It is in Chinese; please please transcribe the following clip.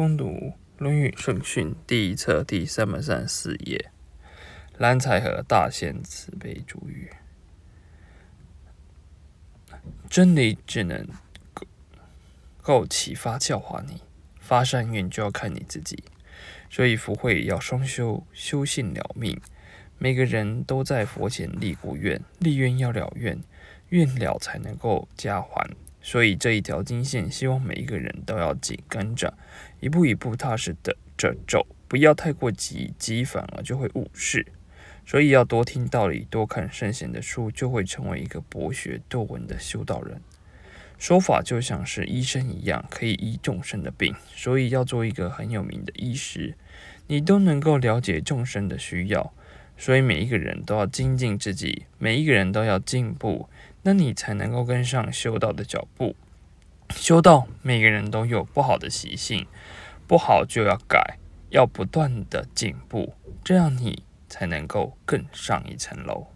通读《论语·圣训》第一册第三百三十四页，蓝采和大限慈悲主语，真理只能够够启发教化你，发善愿就要看你自己，所以福慧要双修，修性了命，每个人都在佛前立过愿，立愿要了愿，愿了才能够加还所以这一条金线，希望每一个人都要紧跟着，一步一步踏实的着走，不要太过急，急反而就会误事。所以要多听道理，多看圣贤的书，就会成为一个博学多闻的修道人。说法就像是医生一样，可以医众生的病，所以要做一个很有名的医师，你都能够了解众生的需要。所以每一个人都要精进自己，每一个人都要进步。那你才能够跟上修道的脚步。修道，每个人都有不好的习性，不好就要改，要不断的进步，这样你才能够更上一层楼。